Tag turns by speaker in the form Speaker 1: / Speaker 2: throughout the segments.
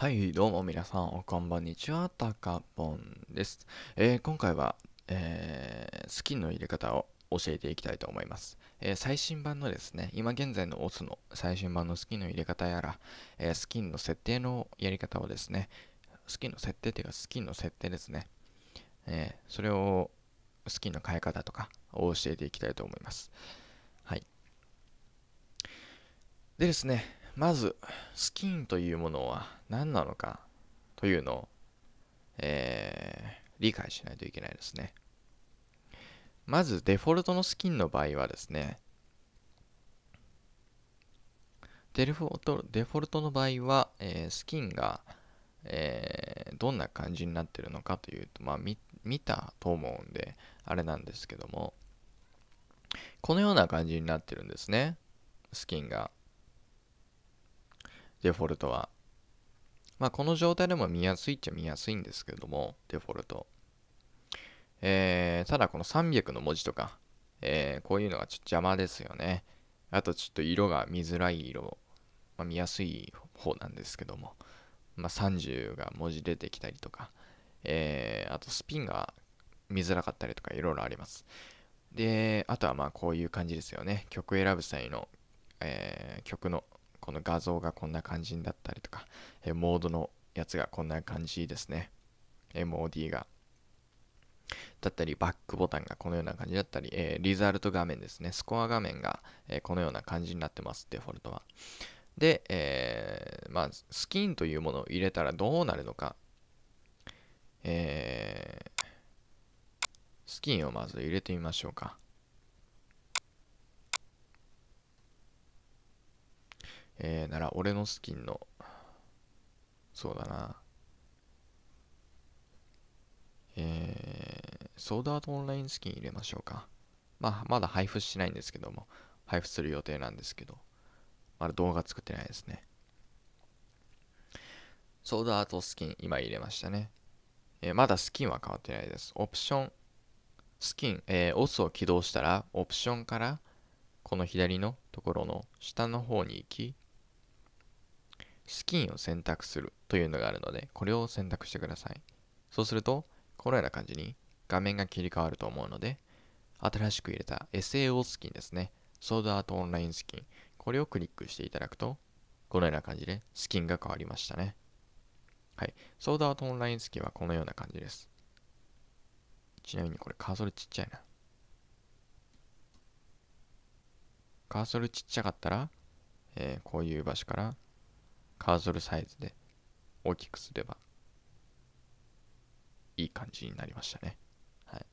Speaker 1: はい、どうも皆さん、こんばんにちは、たかぽんです。えー、今回は、えー、スキンの入れ方を教えていきたいと思います。えー、最新版のですね、今現在の OS の最新版のスキンの入れ方やら、えスキンの設定のやり方をですね、スキンの設定というか、スキンの設定ですね、えそれをスキンの変え方とかを教えていきたいと思います。はい。でですね、まず、スキンというものは何なのかというのを、えー、理解しないといけないですね。まず、デフォルトのスキンの場合はですね、デフォトデフォルトの場合は、えー、スキンが、えー、どんな感じになってるのかというと、まあ、見たと思うんで、あれなんですけども、このような感じになってるんですね、スキンが。デフォルトは。まあ、この状態でも見やすいっちゃ見やすいんですけども、デフォルト。えー、ただこの300の文字とか、えー、こういうのがちょっと邪魔ですよね。あとちょっと色が見づらい色、まあ、見やすい方なんですけども、まあ、30が文字出てきたりとか、えー、あとスピンが見づらかったりとかいろいろあります。で、あとはまあこういう感じですよね。曲選ぶ際の、えー、曲のこの画像がこんな感じになったりとか、えモードのやつがこんな感じですね。MOD が。だったり、バックボタンがこのような感じだったり、えー、リザルト画面ですね、スコア画面が、えー、このような感じになってます、デフォルトは。で、えー、まあ、スキンというものを入れたらどうなるのか。えー、スキンをまず入れてみましょうか。えー、なら俺のスキンのそうだなえー、ソードアートオンラインスキン入れましょうかまあまだ配布してないんですけども配布する予定なんですけどまだ動画作ってないですねソードアートスキン今入れましたね、えー、まだスキンは変わってないですオプションスキン、えー、オスを起動したらオプションからこの左のところの下の方に行き資金を選択するというのがあるので、これを選択してください。そうすると、このような感じに画面が切り替わると思うので、新しく入れた SAO スキンですね。ソードアートオンラインスキン。これをクリックしていただくと、このような感じでスキンが変わりましたね。はい。ソードアートオンラインスキンはこのような感じです。ちなみにこれカーソルちっちゃいな。カーソルちっちゃかったら、えー、こういう場所からカーソルサイズで大きくすればいい感じになりましたね。はい、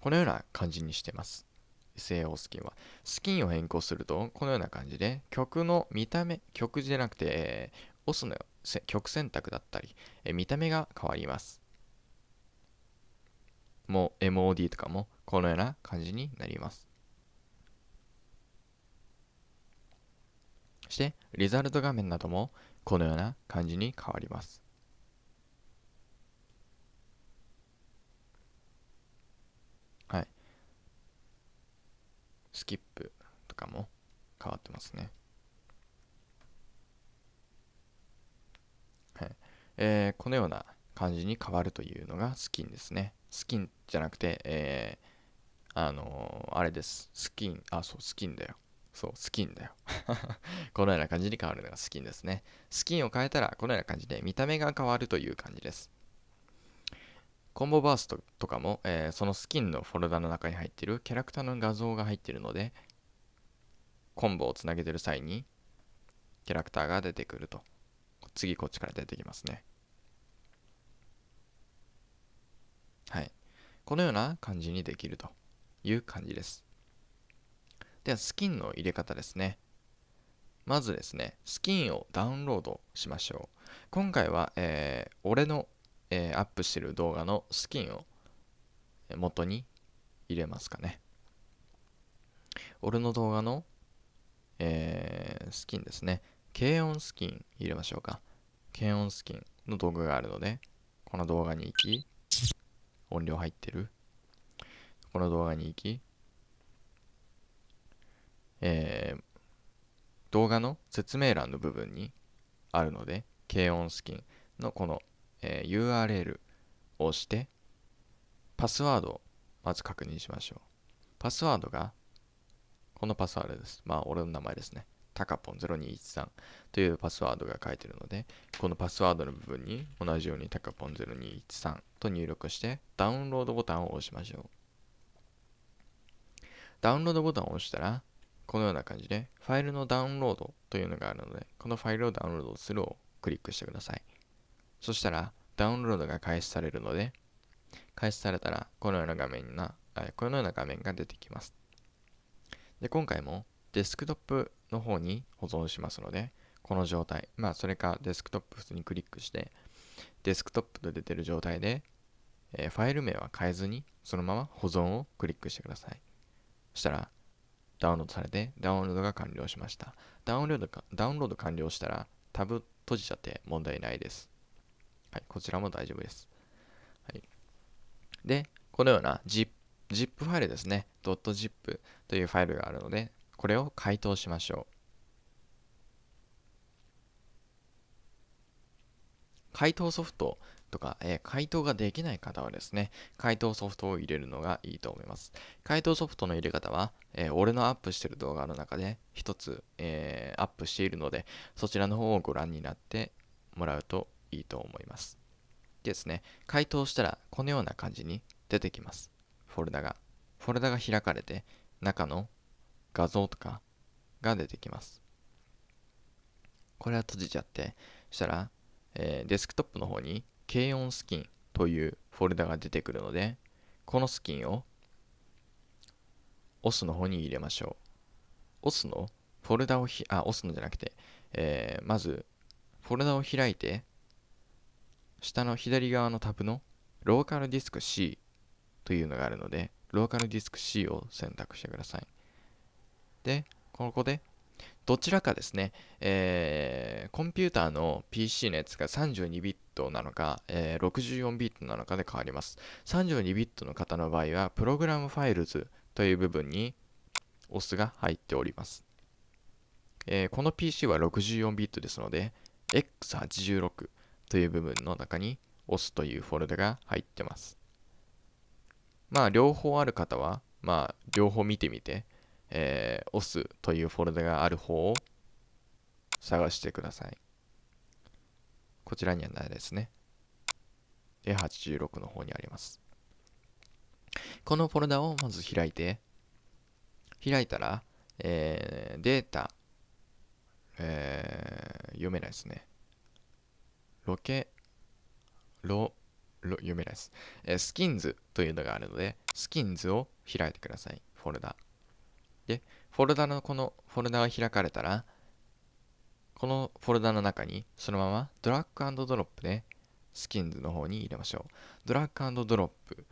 Speaker 1: このような感じにしてます。SAO スキンは。スキンを変更すると、このような感じで、曲の見た目、曲じゃなくて、えー、オスの曲選択だったり、えー、見た目が変わります。もう MOD とかもこのような感じになります。してリザルト画面などもこのような感じに変わります。はい。スキップとかも変わってますね。はい。えー、このような感じに変わるというのがスキンですね。スキンじゃなくて、えー、あのー、あれです。スキン、あ、そう、スキンだよ。そう、スキンだよ。このような感じに変わるのがスキンですね。スキンを変えたら、このような感じで見た目が変わるという感じです。コンボバーストとかも、えー、そのスキンのフォルダの中に入っているキャラクターの画像が入っているので、コンボをつなげてる際に、キャラクターが出てくると。次こっちから出てきますね。はい。このような感じにできるという感じです。では、スキンの入れ方ですね。まずですね、スキンをダウンロードしましょう。今回は、えー、俺の、えー、アップしてる動画のスキンを元に入れますかね。俺の動画の、えー、スキンですね。軽音スキン入れましょうか。軽音スキンの道具があるので、この動画に行き、音量入ってる。この動画に行き、えー、動画の説明欄の部分にあるので、軽音スキンのこの、えー、URL を押して、パスワードをまず確認しましょう。パスワードが、このパスワードです。まあ、俺の名前ですね。タカポン0213というパスワードが書いてるので、このパスワードの部分に同じようにタカポン0213と入力して、ダウンロードボタンを押しましょう。ダウンロードボタンを押したら、このような感じで、ファイルのダウンロードというのがあるので、このファイルをダウンロードするをクリックしてください。そしたら、ダウンロードが開始されるので、開始されたら、このような画面な、このような画面が出てきます。で、今回もデスクトップの方に保存しますので、この状態、まあ、それかデスクトップ普通にクリックして、デスクトップと出てる状態で、えー、ファイル名は変えずに、そのまま保存をクリックしてください。そしたら、ダウンロードされて、ダウンロードが完了しました。ダウンロードかダウンロード完了したら、タブ閉じちゃって問題ないです。はい、こちらも大丈夫です。はい、で、このような ZIP, ZIP ファイルですね。.zip というファイルがあるので、これを回答しましょう。回答ソフトとか、えー、回答ができない方はですね、回答ソフトを入れるのがいいと思います。回答ソフトの入れ方は、えー、俺のアップしてる動画の中で1つ、えー、アップしているので、そちらの方をご覧になってもらうといいと思います。ですね、回答したらこのような感じに出てきます。フォルダが。フォルダが開かれて、中の画像とかが出てきます。これは閉じちゃって、そしたら、えー、デスクトップの方に軽音スキンというフォルダが出てくるので、このスキンを OS の方に入れましょう。OS のフォルダをひ、あ、OS のじゃなくて、えー、まず、フォルダを開いて、下の左側のタブのローカルディスク C というのがあるので、ローカルディスク C を選択してください。で、ここでどちらかですね、えー、コンピューターの PC のやつが32ビットなのか、えー、64ビットなのかで変わります。32ビットの方の場合は、プログラムファイルズという部分に OS が入っております。えー、この PC は64ビットですので、X86 という部分の中に OS というフォルダが入ってます。まあ、両方ある方は、まあ、両方見てみて、えー、OS というフォルダがある方を探してください。こちらにはないですね。a 86の方にあります。このフォルダをまず開いて、開いたら、えー、データ、えー、読めないですね。ロケ、ロ、ロ、読めないです。えー、スキンズというのがあるので、スキンズを開いてください。フォルダ。で、フォルダのこのフォルダが開かれたら、このフォルダの中にそのままドラッグドロップでスキンズの方に入れましょう。ドラッグドロップ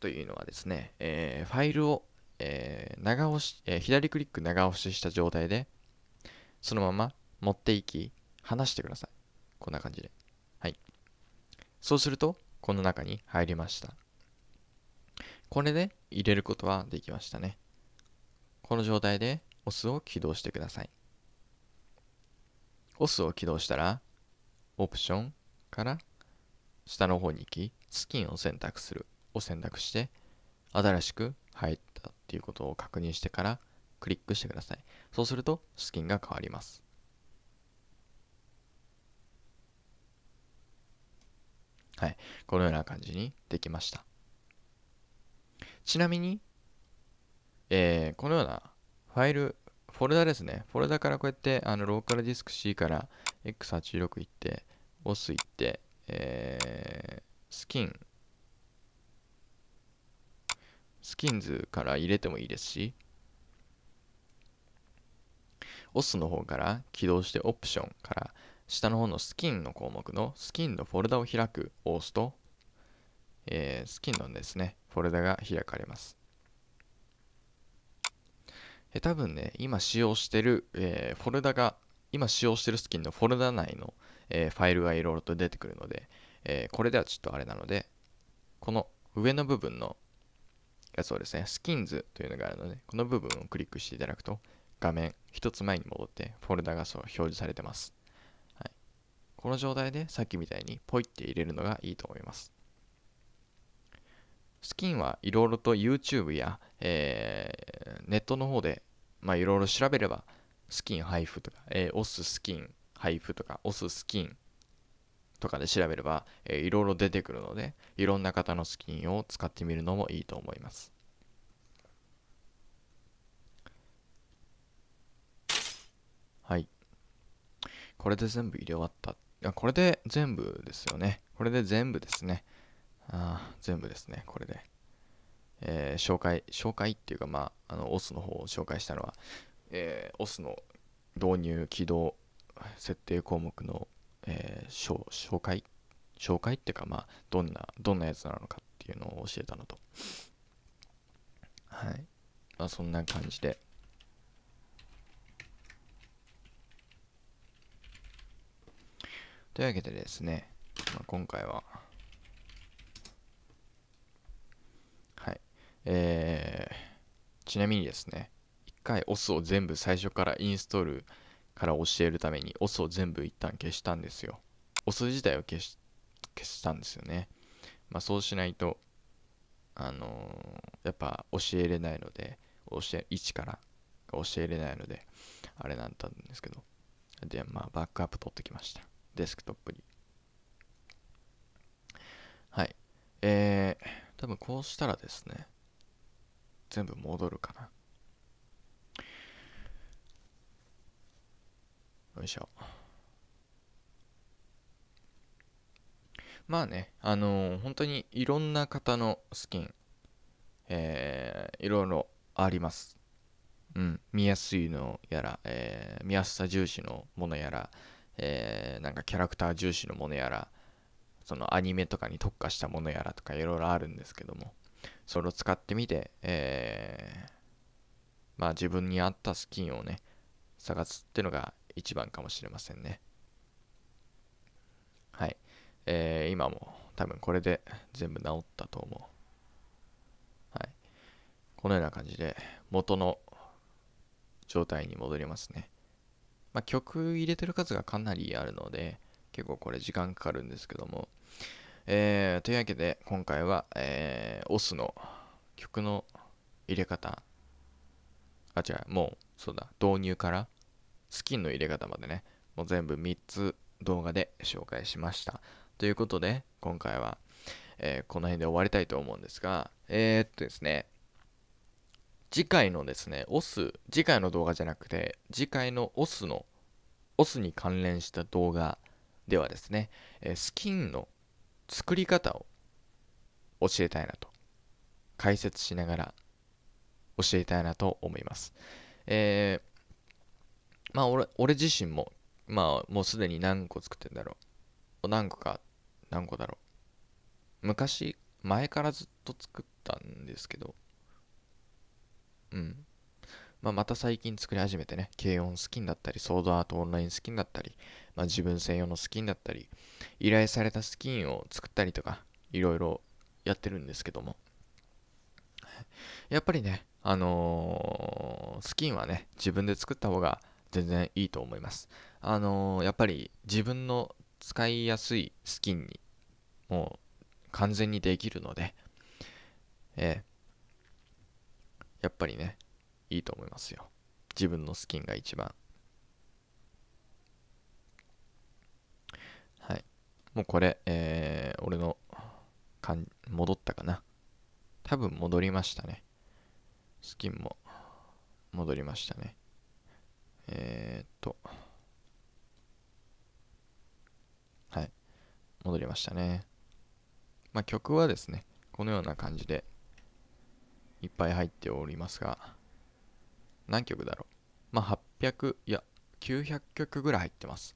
Speaker 1: というのはですね、えー、ファイルを、えー、長押し、えー、左クリック長押しした状態で、そのまま持っていき、離してください。こんな感じで。はい。そうすると、この中に入りました。これで入れることはできましたね。この状態で OS を起動してください。OS を起動したら、オプションから下の方に行き、スキンを選択するを選択して、新しく入ったっていうことを確認してからクリックしてください。そうするとスキンが変わります。はい。このような感じにできました。ちなみに、えー、このようなファイル、フォルダですね。フォルダからこうやってあのローカルディスク C から X86 行って、OS 行って、えー、スキン、スキンズから入れてもいいですし、OS の方から起動してオプションから下の方のスキンの項目のスキンのフォルダを開くを押すと、えー、スキンのですね、フォルダが開かれます。え多分ね、今使用してる、えー、フォルダが、今使用してるスキンのフォルダ内の、えー、ファイルがいろいろと出てくるので、えー、これではちょっとあれなので、この上の部分のやつをですね、スキンズというのがあるので、この部分をクリックしていただくと、画面一つ前に戻って、フォルダがそう表示されてます。はい、この状態でさっきみたいにポイって入れるのがいいと思います。スキンはいろいろと YouTube や、えー、ネットの方でいろいろ調べればスキン配布とか、えー、オススキン配布とかオススキンとかで調べればいろいろ出てくるのでいろんな方のスキンを使ってみるのもいいと思います。はい。これで全部入れ終わった。これで全部ですよね。これで全部ですね。あ全部ですね、これで。えー、紹介、紹介っていうか、まあ、あの、OS の方を紹介したのは、えー、OS の導入、起動、設定項目の、えー、紹介、紹介っていうか、まあ、どんな、どんなやつなのかっていうのを教えたのと。はい。まあ、そんな感じで。というわけでですね、まあ、今回は、えー、ちなみにですね、一回 OS を全部最初からインストールから教えるために OS を全部一旦消したんですよ。OS 自体を消し消したんですよね。まあそうしないと、あのー、やっぱ教えれないので、教え、1から教えれないので、あれだったんですけど。で、まあバックアップ取ってきました。デスクトップに。はい。えー、多分こうしたらですね、全部戻るかなよいしょまあねあのー、本当にいろんな方のスキンえー、いろいろありますうん見やすいのやら、えー、見やすさ重視のものやら、えー、なんかキャラクター重視のものやらそのアニメとかに特化したものやらとかいろいろあるんですけどもそれを使ってみて、えー、まあ自分に合ったスキンをね、探すっていうのが一番かもしれませんね。はい。えー、今も多分これで全部治ったと思う。はい。このような感じで元の状態に戻りますね。まあ曲入れてる数がかなりあるので、結構これ時間かかるんですけども、えー、というわけで今回は、えー、オスの曲の入れ方あ違うもうそうだ導入からスキンの入れ方までねもう全部3つ動画で紹介しましたということで今回は、えー、この辺で終わりたいと思うんですがえー、っとですね次回のですね、オス、次回の動画じゃなくて、次回のオスの、オスに関連した動画ではですね、えー、スキンの作り方を教えたいなと解説しながら教えたいなと思います。えー、まあ俺俺自身もまあもうすでに何個作ってんだろう。何個か何個だろう。昔前からずっと作ったんですけどうんまあ、また最近作り始めてね、軽音スキンだったり、ソードアートオンラインスキンだったり、まあ、自分専用のスキンだったり、依頼されたスキンを作ったりとか、いろいろやってるんですけども。やっぱりね、あのー、スキンはね、自分で作った方が全然いいと思います。あのー、やっぱり自分の使いやすいスキンに、もう完全にできるので、えー、やっぱりね、いいと思いますよ自分のスキンが一番はいもうこれ、えー、俺のかん戻ったかな多分戻りましたねスキンも戻りましたねえー、っとはい戻りましたねまあ曲はですねこのような感じでいっぱい入っておりますが何曲だろうまあ800いや900曲ぐらい入ってます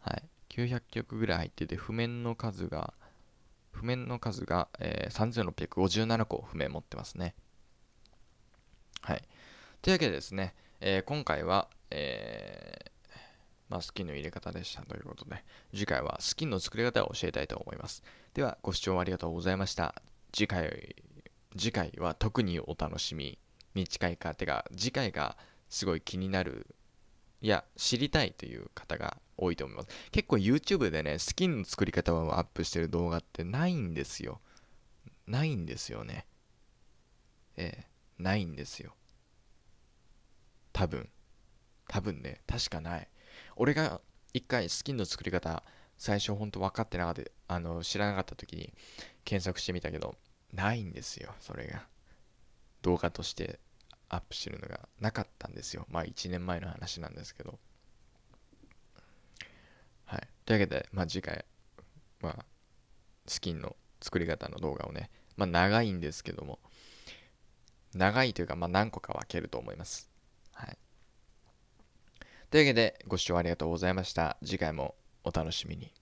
Speaker 1: はい900曲ぐらい入ってて譜面の数が譜面の数が、えー、3657個譜面持ってますねはいというわけでですね、えー、今回は、えーまあ、スキンの入れ方でしたということで、次回はスキンの作り方を教えたいと思います。では、ご視聴ありがとうございました。次回、次回は特にお楽しみに近いかてか次回がすごい気になるいや知りたいという方が多いと思います結構 YouTube でねスキンの作り方をアップしてる動画ってないんですよないんですよねええないんですよ多分多分ね確かない俺が一回スキンの作り方最初ほんと分かってなかったあの知らなかった時に検索してみたけどないんですよそれが動画としてアップしてるのがなかったんですよ。まあ1年前の話なんですけど。はい。というわけで、まあ次回、まあ、スキンの作り方の動画をね、まあ長いんですけども、長いというか、まあ何個か分けると思います。はい。というわけで、ご視聴ありがとうございました。次回もお楽しみに。